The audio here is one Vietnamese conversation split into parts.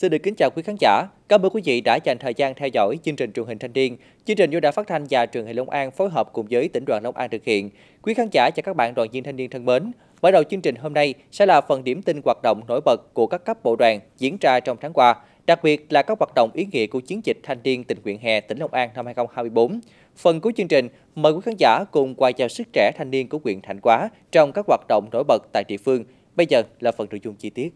Xin được kính chào quý khán giả. Cảm ơn quý vị đã dành thời gian theo dõi chương trình truyền hình thanh niên. Chương trình do Đài Phát thanh và Truyền hình Long An phối hợp cùng với tỉnh đoàn Long An thực hiện. Quý khán giả và các bạn đoàn viên thanh niên thân mến, mở đầu chương trình hôm nay sẽ là phần điểm tin hoạt động nổi bật của các cấp bộ đoàn diễn ra trong tháng qua, đặc biệt là các hoạt động ý nghĩa của chiến dịch thanh niên tình nguyện hè tỉnh Long An năm 2024. Phần cuối chương trình, mời quý khán giả cùng quay chào sức trẻ thanh niên của huyện Thạnh Quá trong các hoạt động nổi bật tại địa phương. Bây giờ là phần nội dung chi tiết.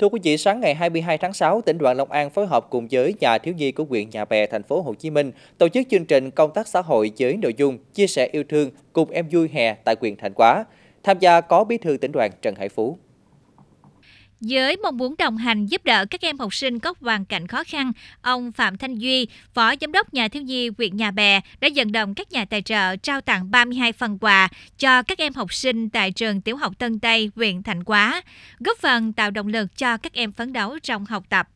Thưa quý vị, sáng ngày 22 tháng 6, tỉnh đoàn Long An phối hợp cùng với nhà thiếu nhi của huyện Nhà Bè, thành phố Hồ Chí Minh tổ chức chương trình công tác xã hội với nội dung chia sẻ yêu thương cùng em vui hè tại huyện Thành Quá. Tham gia có bí thư tỉnh đoàn Trần Hải Phú. Với mong muốn đồng hành giúp đỡ các em học sinh có hoàn cảnh khó khăn, ông Phạm Thanh Duy, Phó Giám đốc Nhà thiếu nhi huyện Nhà Bè đã vận động các nhà tài trợ trao tặng 32 phần quà cho các em học sinh tại trường tiểu học Tân Tây, huyện Thành Quá, góp phần tạo động lực cho các em phấn đấu trong học tập.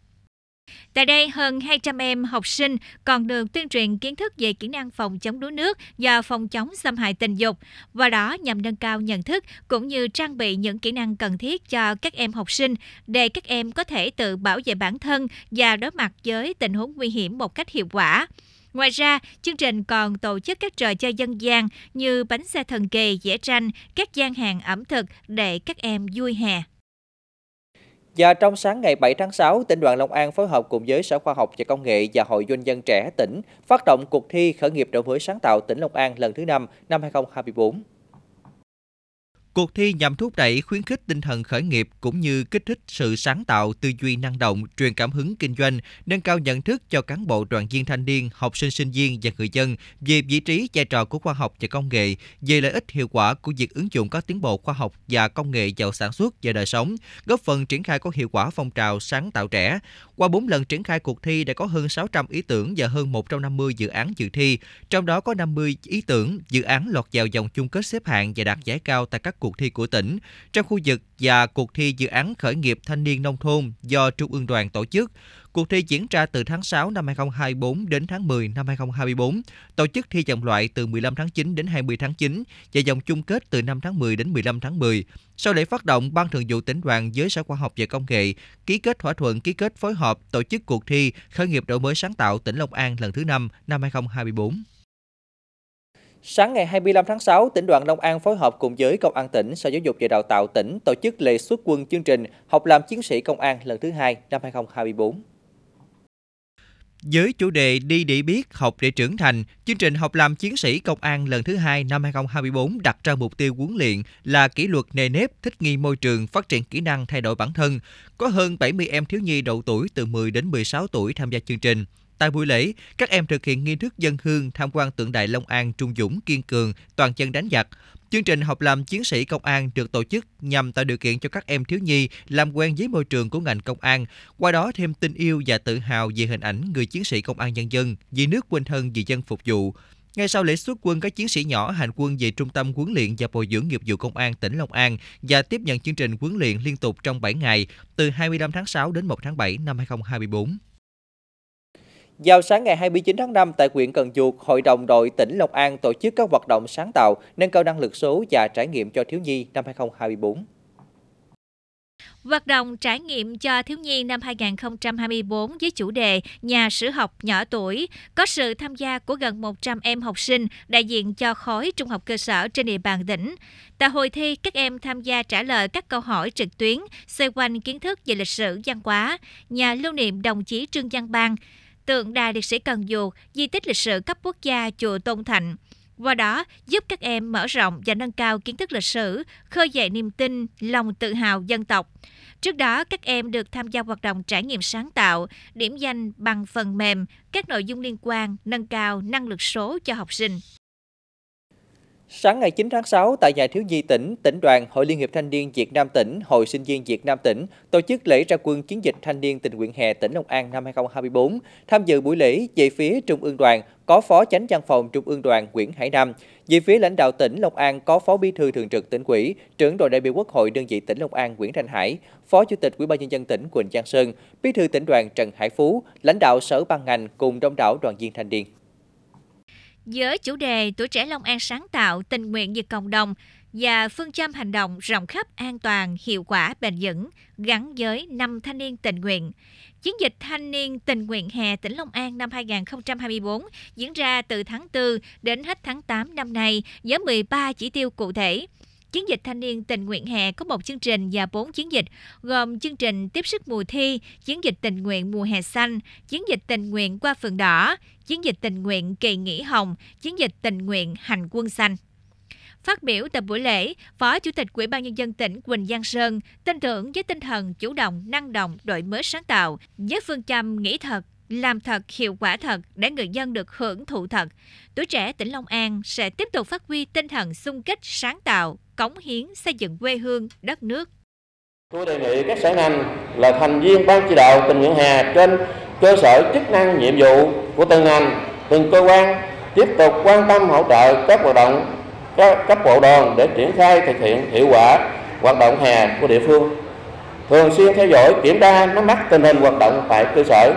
Tại đây, hơn 200 em học sinh còn được tuyên truyền kiến thức về kỹ năng phòng chống đuối nước và phòng chống xâm hại tình dục, và đó nhằm nâng cao nhận thức cũng như trang bị những kỹ năng cần thiết cho các em học sinh để các em có thể tự bảo vệ bản thân và đối mặt với tình huống nguy hiểm một cách hiệu quả. Ngoài ra, chương trình còn tổ chức các trò chơi dân gian như bánh xe thần kỳ, vẽ tranh, các gian hàng ẩm thực để các em vui hè. Và trong sáng ngày 7 tháng 6, tỉnh đoàn Long An phối hợp cùng với Sở Khoa học và Công nghệ và Hội Doanh nhân trẻ tỉnh phát động cuộc thi khởi nghiệp đổi mới sáng tạo tỉnh Long An lần thứ 5 năm 2024. Cuộc thi nhằm thúc đẩy khuyến khích tinh thần khởi nghiệp cũng như kích thích sự sáng tạo, tư duy năng động, truyền cảm hứng kinh doanh, nâng cao nhận thức cho cán bộ đoàn viên thanh niên, học sinh sinh viên và người dân về vị trí vai trò của khoa học và công nghệ, về lợi ích hiệu quả của việc ứng dụng các tiến bộ khoa học và công nghệ vào sản xuất và đời sống, góp phần triển khai có hiệu quả phong trào sáng tạo trẻ. Qua 4 lần triển khai cuộc thi đã có hơn 600 ý tưởng và hơn 150 dự án dự thi, trong đó có 50 ý tưởng, dự án lọt vào vòng chung kết xếp hạng và đạt giải cao tại các cuộc cuộc thi của tỉnh trong khu vực và cuộc thi dự án khởi nghiệp thanh niên nông thôn do Trung ương đoàn tổ chức. Cuộc thi diễn ra từ tháng 6 năm 2024 đến tháng 10 năm 2024, tổ chức thi vòng loại từ 15 tháng 9 đến 20 tháng 9 và vòng chung kết từ 5 tháng 10 đến 15 tháng 10. Sau lễ phát động, Ban Thường vụ tỉnh đoàn với Sở Khoa học và Công nghệ ký kết thỏa thuận ký kết phối hợp tổ chức cuộc thi khởi nghiệp đổi mới sáng tạo tỉnh Long An lần thứ 5 năm 2024. Sáng ngày 25 tháng 6, tỉnh đoàn Long An phối hợp cùng với Công an tỉnh, Sở Giáo dục và Đào tạo tỉnh tổ chức lễ xuất quân chương trình Học làm chiến sĩ công an lần thứ hai năm 2024. Với chủ đề Đi để biết, học để trưởng thành, chương trình học làm chiến sĩ công an lần thứ hai năm 2024 đặt ra mục tiêu huấn luyện là kỷ luật nề nếp, thích nghi môi trường, phát triển kỹ năng thay đổi bản thân. Có hơn 70 em thiếu nhi độ tuổi từ 10 đến 16 tuổi tham gia chương trình. Tại buổi lễ, các em thực hiện nghi thức dân hương tham quan tượng đài Long An trung dũng kiên cường, toàn dân đánh giặc. Chương trình học làm chiến sĩ công an được tổ chức nhằm tạo điều kiện cho các em thiếu nhi làm quen với môi trường của ngành công an, qua đó thêm tình yêu và tự hào về hình ảnh người chiến sĩ công an nhân dân, vì nước quên thân, vì dân phục vụ. Ngay sau lễ xuất quân, các chiến sĩ nhỏ hành quân về Trung tâm huấn luyện và bồi dưỡng nghiệp vụ công an tỉnh Long An và tiếp nhận chương trình huấn luyện liên tục trong 7 ngày, từ 25 tháng 6 đến 1 tháng 7 năm 2024. Vào sáng ngày 29 tháng 5 tại huyện Cần Duộc, Hội đồng đội tỉnh Long An tổ chức các hoạt động sáng tạo, nâng cao năng lực số và trải nghiệm cho thiếu nhi năm 2024. Hoạt động trải nghiệm cho thiếu nhi năm 2024 với chủ đề Nhà sử học nhỏ tuổi có sự tham gia của gần 100 em học sinh đại diện cho khối trung học cơ sở trên địa bàn tỉnh. Tại hội thi, các em tham gia trả lời các câu hỏi trực tuyến xoay quanh kiến thức về lịch sử văn hóa, nhà lưu niệm đồng chí Trương Văn Bang, tượng đài liệt sĩ Cần Duộc, di tích lịch sử cấp quốc gia chùa Tôn Thạnh. Qua đó, giúp các em mở rộng và nâng cao kiến thức lịch sử, khơi dậy niềm tin, lòng tự hào dân tộc. Trước đó, các em được tham gia hoạt động trải nghiệm sáng tạo, điểm danh bằng phần mềm, các nội dung liên quan, nâng cao năng lực số cho học sinh. Sáng ngày 9 tháng 6, tại nhà thiếu nhi tỉnh, tỉnh đoàn, Hội Liên hiệp Thanh niên Việt Nam tỉnh, Hội sinh viên Việt Nam tỉnh tổ chức lễ ra quân chiến dịch thanh niên tình nguyện hè tỉnh Long An năm 2024. Tham dự buổi lễ, về phía Trung ương đoàn có Phó Chánh Văn phòng Trung ương đoàn Nguyễn Hải Nam, về phía lãnh đạo tỉnh Long An có Phó Bí thư Thường trực tỉnh ủy, trưởng đoàn đại biểu Quốc hội đơn vị tỉnh Long An Nguyễn Thanh Hải, Phó Chủ tịch Ủy ban nhân dân tỉnh Quỳnh Giang Sơn, Bí thư tỉnh đoàn Trần Hải Phú, lãnh đạo sở ban ngành cùng đông đảo đoàn viên thanh niên với chủ đề Tuổi trẻ Long An sáng tạo, tình nguyện vì cộng đồng và phương châm hành động rộng khắp an toàn, hiệu quả, bền vững gắn với năm thanh niên tình nguyện. Chiến dịch thanh niên tình nguyện hè tỉnh Long An năm 2024 diễn ra từ tháng 4 đến hết tháng 8 năm nay với 13 chỉ tiêu cụ thể – Chiến dịch thanh niên tình nguyện hè có một chương trình và bốn chiến dịch, gồm chương trình tiếp sức mùa thi, chiến dịch tình nguyện mùa hè xanh, chiến dịch tình nguyện qua phường đỏ, chiến dịch tình nguyện kỳ nghỉ hồng, chiến dịch tình nguyện hành quân xanh. Phát biểu tại buổi lễ, Phó Chủ tịch Ủy ban nhân dân tỉnh Quỳnh Giang Sơn tin tưởng với tinh thần chủ động, năng động, đổi mới sáng tạo, với phương châm nghĩ thật, làm thật hiệu quả thật để người dân được hưởng thụ thật. Tuổi trẻ tỉnh Long An sẽ tiếp tục phát huy tinh thần sung kích sáng tạo, cống hiến xây dựng quê hương, đất nước. Tôi đề nghị các sở ngành là thành viên ban chỉ đạo tình nguyện hè trên cơ sở chức năng nhiệm vụ của từng ngành, từng cơ quan tiếp tục quan tâm hỗ trợ các hoạt động các cấp bộ đoàn để triển khai thực hiện hiệu quả hoạt động hè của địa phương thường xuyên theo dõi kiểm tra nắm bắt tình hình hoạt động tại cơ sở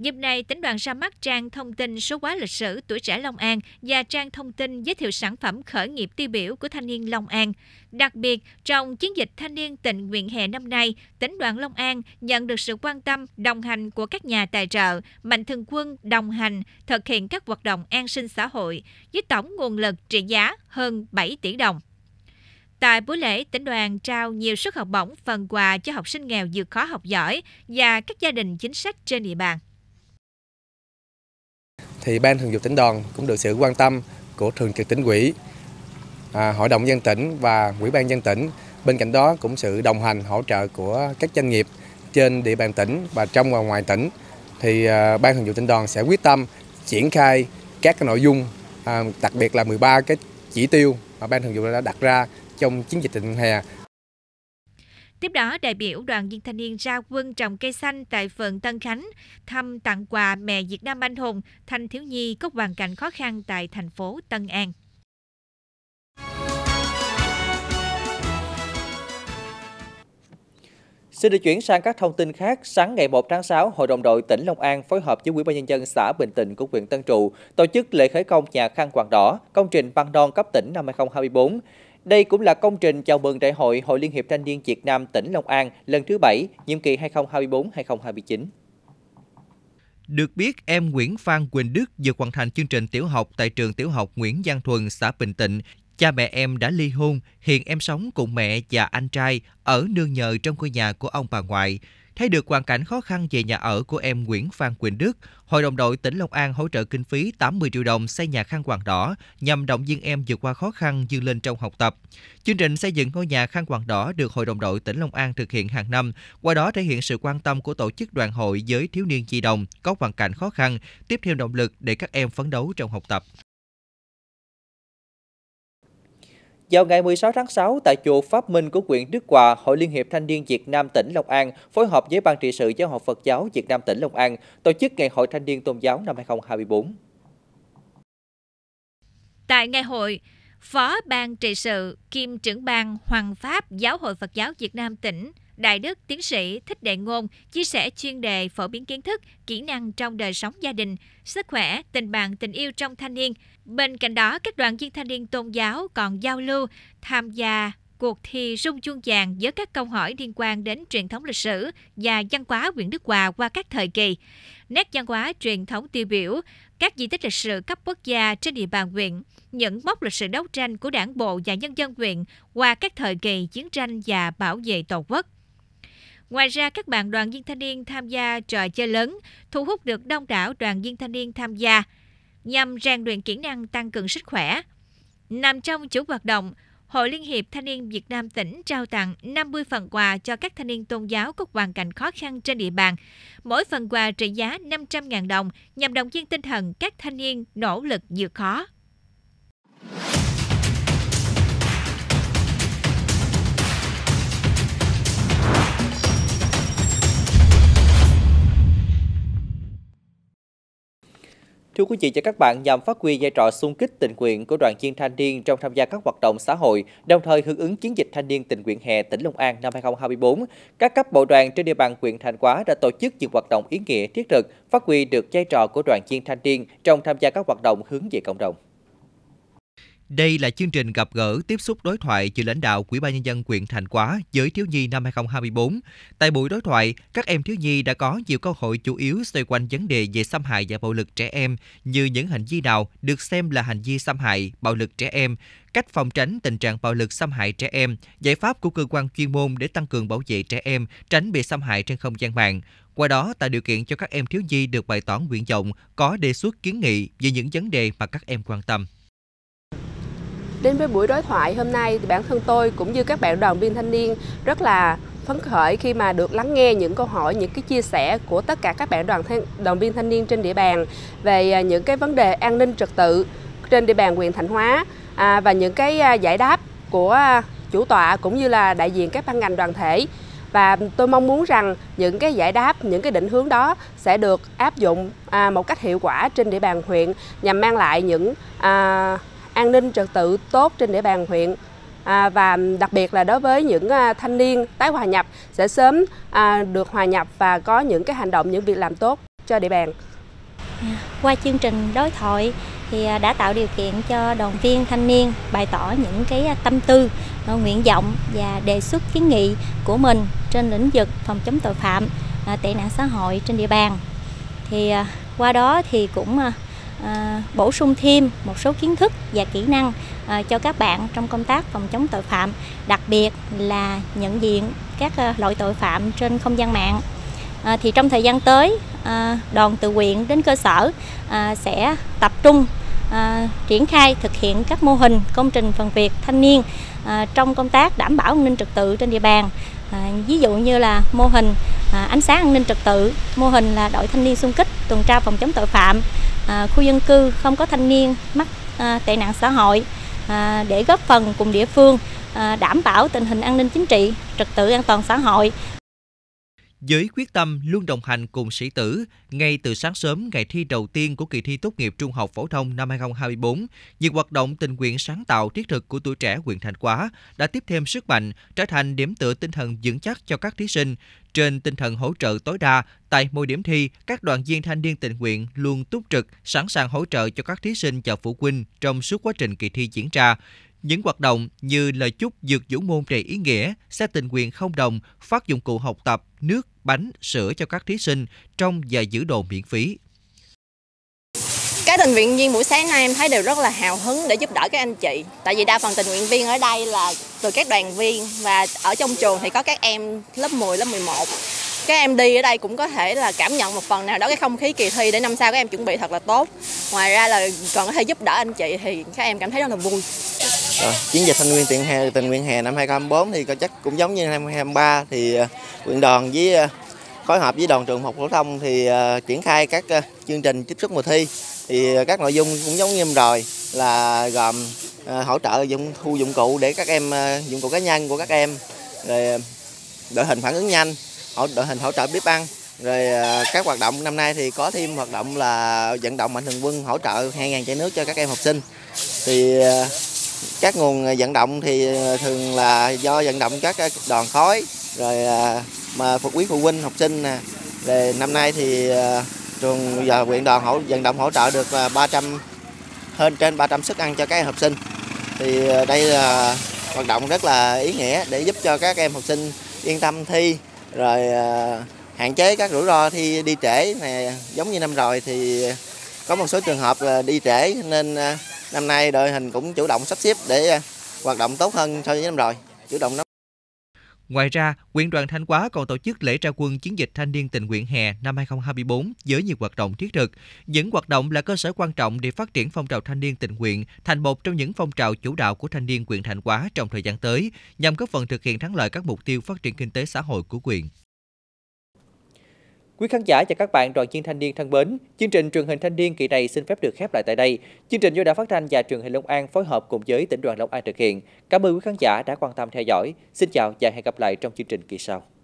Dịp này, tỉnh đoàn ra mắt trang thông tin số hóa lịch sử tuổi trẻ Long An và trang thông tin giới thiệu sản phẩm khởi nghiệp tiêu biểu của thanh niên Long An. Đặc biệt, trong chiến dịch thanh niên tình nguyện hè năm nay, tỉnh đoàn Long An nhận được sự quan tâm, đồng hành của các nhà tài trợ, mạnh thường quân đồng hành thực hiện các hoạt động an sinh xã hội với tổng nguồn lực trị giá hơn 7 tỷ đồng. Tại buổi lễ, tỉnh đoàn trao nhiều suất học bổng phần quà cho học sinh nghèo vượt khó học giỏi và các gia đình chính sách trên địa bàn thì ban thường vụ tỉnh đoàn cũng được sự quan tâm của thường trực tỉnh ủy, à, hội đồng dân tỉnh và ủy ban dân tỉnh. Bên cạnh đó cũng sự đồng hành hỗ trợ của các doanh nghiệp trên địa bàn tỉnh và trong và ngoài tỉnh thì à, ban thường vụ tỉnh đoàn sẽ quyết tâm triển khai các cái nội dung à, đặc biệt là 13 cái chỉ tiêu mà ban thường vụ đã đặt ra trong chiến dịch tình hè Tiếp đó, đại biểu đoàn viên thanh niên ra quân trồng cây xanh tại phường Tân Khánh thăm tặng quà mẹ Việt Nam anh hùng, thanh thiếu nhi có hoàn cảnh khó khăn tại thành phố Tân An. Xin được chuyển sang các thông tin khác. Sáng ngày 1 tháng 6, Hội đồng đội tỉnh Long An phối hợp với Ủy ban nhân dân xã Bình Tịnh của huyện Tân Trụ tổ chức lễ khởi công nhà khăn quàng đỏ, công trình băng đon cấp tỉnh năm 2024. Đây cũng là công trình chào mừng Đại hội Hội Liên hiệp Thanh niên Việt Nam tỉnh Long An lần thứ 7, nhiệm kỳ 2024-2029. Được biết, em Nguyễn Phan Quỳnh Đức vừa hoàn thành chương trình tiểu học tại trường tiểu học Nguyễn Giang Thuần, xã Bình Tịnh. Cha mẹ em đã ly hôn, hiện em sống cùng mẹ và anh trai ở nương nhờ trong ngôi nhà của ông bà ngoại. Thấy được hoàn cảnh khó khăn về nhà ở của em Nguyễn Phan Quỳnh Đức, Hội đồng đội tỉnh Long An hỗ trợ kinh phí 80 triệu đồng xây nhà khăn quàng đỏ nhằm động viên em vượt qua khó khăn dương lên trong học tập. Chương trình xây dựng ngôi nhà khăn quàng đỏ được Hội đồng đội tỉnh Long An thực hiện hàng năm, qua đó thể hiện sự quan tâm của tổ chức đoàn hội với thiếu niên di đồng có hoàn cảnh khó khăn, tiếp thêm động lực để các em phấn đấu trong học tập. Vào ngày 16 tháng 6, tại chùa Pháp Minh của huyện Đức Hòa, Hội Liên hiệp Thanh niên Việt Nam tỉnh Long An phối hợp với Ban trị sự Giáo hội Phật giáo Việt Nam tỉnh Long An tổ chức Ngày hội Thanh niên Tôn giáo năm 2024. Tại ngày hội, Phó Ban trị sự kiêm trưởng ban Hoàng Pháp Giáo hội Phật giáo Việt Nam tỉnh Đại đức tiến sĩ Thích Đệ Ngôn chia sẻ chuyên đề phổ biến kiến thức, kỹ năng trong đời sống gia đình, sức khỏe, tình bạn, tình yêu trong thanh niên. Bên cạnh đó, các đoàn viên thanh niên tôn giáo còn giao lưu, tham gia cuộc thi rung chuông vàng với các câu hỏi liên quan đến truyền thống lịch sử và văn hóa huyện Đức Hòa qua các thời kỳ, nét văn hóa truyền thống tiêu biểu, các di tích lịch sử cấp quốc gia trên địa bàn huyện, những mốc lịch sử đấu tranh của đảng bộ và nhân dân huyện qua các thời kỳ chiến tranh và bảo vệ tổ quốc. Ngoài ra, các bạn đoàn viên thanh niên tham gia trò chơi lớn, thu hút được đông đảo đoàn viên thanh niên tham gia, nhằm rèn luyện kỹ năng tăng cường sức khỏe. Nằm trong chủ hoạt động, Hội Liên hiệp Thanh niên Việt Nam tỉnh trao tặng 50 phần quà cho các thanh niên tôn giáo có hoàn cảnh khó khăn trên địa bàn. Mỗi phần quà trị giá 500.000 đồng nhằm động viên tinh thần các thanh niên nỗ lực vượt khó. Thưa quý vị và các bạn, nhằm phát huy vai trò xung kích tình nguyện của đoàn viên thanh niên trong tham gia các hoạt động xã hội, đồng thời hưởng ứng chiến dịch thanh niên tình nguyện hè tỉnh Long An năm 2024, các cấp bộ đoàn trên địa bàn huyện Thành Quá đã tổ chức nhiều hoạt động ý nghĩa thiết thực, phát huy được vai trò của đoàn viên thanh niên trong tham gia các hoạt động hướng về cộng đồng. Đây là chương trình gặp gỡ tiếp xúc đối thoại giữa lãnh đạo Quỹ ban nhân dân huyện Thành Quá với thiếu nhi năm 2024. Tại buổi đối thoại, các em thiếu nhi đã có nhiều câu hỏi chủ yếu xoay quanh vấn đề về xâm hại và bạo lực trẻ em như những hành vi nào được xem là hành vi xâm hại, bạo lực trẻ em, cách phòng tránh tình trạng bạo lực xâm hại trẻ em, giải pháp của cơ quan chuyên môn để tăng cường bảo vệ trẻ em tránh bị xâm hại trên không gian mạng. Qua đó tạo điều kiện cho các em thiếu nhi được bày tỏ nguyện vọng, có đề xuất kiến nghị về những vấn đề mà các em quan tâm. Đến với buổi đối thoại hôm nay thì bản thân tôi cũng như các bạn đoàn viên thanh niên rất là phấn khởi khi mà được lắng nghe những câu hỏi, những cái chia sẻ của tất cả các bạn đoàn thanh, đoàn viên thanh niên trên địa bàn về à, những cái vấn đề an ninh trật tự trên địa bàn huyện Thạnh Hóa à, và những cái à, giải đáp của à, chủ tọa cũng như là đại diện các ban ngành đoàn thể và tôi mong muốn rằng những cái giải đáp, những cái định hướng đó sẽ được áp dụng à, một cách hiệu quả trên địa bàn huyện nhằm mang lại những à, an ninh trật tự tốt trên địa bàn huyện à, và đặc biệt là đối với những à, thanh niên tái hòa nhập sẽ sớm à, được hòa nhập và có những cái hành động những việc làm tốt cho địa bàn. Qua chương trình đối thoại thì à, đã tạo điều kiện cho đoàn viên thanh niên bày tỏ những cái à, tâm tư, nguyện vọng và đề xuất kiến nghị của mình trên lĩnh vực phòng chống tội phạm, tệ nạn xã hội trên địa bàn. Thì qua đó thì cũng À, bổ sung thêm một số kiến thức và kỹ năng à, cho các bạn trong công tác phòng chống tội phạm, đặc biệt là nhận diện các à, loại tội phạm trên không gian mạng. thì trong thời gian tới, đoàn tự nguyện đến cơ sở sẽ tập trung triển khai thực hiện các mô hình công trình phần việc thanh niên trong công tác đảm bảo an ninh trật tự trên địa bàn. ví dụ như là mô hình ánh sáng an ninh trật tự, mô hình là đội thanh niên xung kích tuần tra phòng chống tội phạm, À, khu dân cư không có thanh niên mắc à, tệ nạn xã hội à, để góp phần cùng địa phương đảm bảo tình hình an ninh chính trị, trật tự an toàn xã hội với quyết tâm luôn đồng hành cùng sĩ tử ngay từ sáng sớm ngày thi đầu tiên của kỳ thi tốt nghiệp trung học phổ thông năm 2024, nhiều hoạt động tình nguyện sáng tạo thiết thực của tuổi trẻ huyện Thành Quá đã tiếp thêm sức mạnh, trở thành điểm tựa tinh thần vững chắc cho các thí sinh. Trên tinh thần hỗ trợ tối đa, tại mỗi điểm thi, các đoàn viên thanh niên tình nguyện luôn túc trực, sẵn sàng hỗ trợ cho các thí sinh và phụ huynh trong suốt quá trình kỳ thi diễn ra. Những hoạt động như lời chúc dược vũ môn đầy ý nghĩa, xe tình nguyện không đồng, phát dụng cụ học tập, nước, bánh, sữa cho các thí sinh trong và giữ đồ miễn phí. Các tình nguyện viên buổi sáng nay em thấy đều rất là hào hứng để giúp đỡ các anh chị. Tại vì đa phần tình nguyện viên ở đây là từ các đoàn viên và ở trong trường thì có các em lớp 10, lớp 11. Các em đi ở đây cũng có thể là cảm nhận một phần nào đó cái không khí kỳ thi để năm sau các em chuẩn bị thật là tốt. Ngoài ra là còn có thể giúp đỡ anh chị thì các em cảm thấy rất là vui. Rồi, chiến dịch thanh niên tình hè tình nguyện hè năm 2024 thì có chắc cũng giống như năm 2023 thì quyện ờ, đoàn với ờ, phối hợp với đoàn trường học phổ thông thì ờ, triển khai các chương trình tiếp xúc mùa thi thì các nội dung cũng giống như em rồi là gồm hỗ trợ dụng thu dụng cụ để các em dụng cụ cá nhân của các em rồi đội hình phản ứng nhanh đội hình hỗ trợ bếp ăn rồi các hoạt động năm nay thì có thêm hoạt động là vận động mạnh thường quân hỗ trợ 2.000 chai nước cho các em học sinh thì các nguồn ờ, vận động thì ờ, thường là do vận động các ờ, đoàn khối rồi mà phụ quý phụ huynh học sinh nè về năm nay thì trường và huyện đoàn hỗ vận động hỗ trợ được 300 hơn trên 300 suất ăn cho các em học sinh thì đây là hoạt động rất là ý nghĩa để giúp cho các em học sinh yên tâm thi rồi hạn chế các rủi ro thi đi trễ này giống như năm rồi thì có một số trường hợp là đi trễ nên Năm nay đội hình cũng chủ động sắp xếp để à, hoạt động tốt hơn so với năm rồi, chủ động lắm. Ngoài ra, huyện đoàn Thanh Hóa còn tổ chức lễ ra quân chiến dịch thanh niên tình nguyện hè năm 2024 với nhiều hoạt động thiết thực. Những hoạt động là cơ sở quan trọng để phát triển phong trào thanh niên tình nguyện thành một trong những phong trào chủ đạo của thanh niên huyện Thanh Hóa trong thời gian tới, nhằm góp phần thực hiện thắng lợi các mục tiêu phát triển kinh tế xã hội của huyện. Quý khán giả và các bạn đoàn viên thanh niên thân mến, chương trình truyền hình thanh niên kỳ này xin phép được khép lại tại đây. Chương trình do Đài Phát thanh và Truyền hình Long An phối hợp cùng với tỉnh đoàn Long An thực hiện. Cảm ơn quý khán giả đã quan tâm theo dõi. Xin chào và hẹn gặp lại trong chương trình kỳ sau.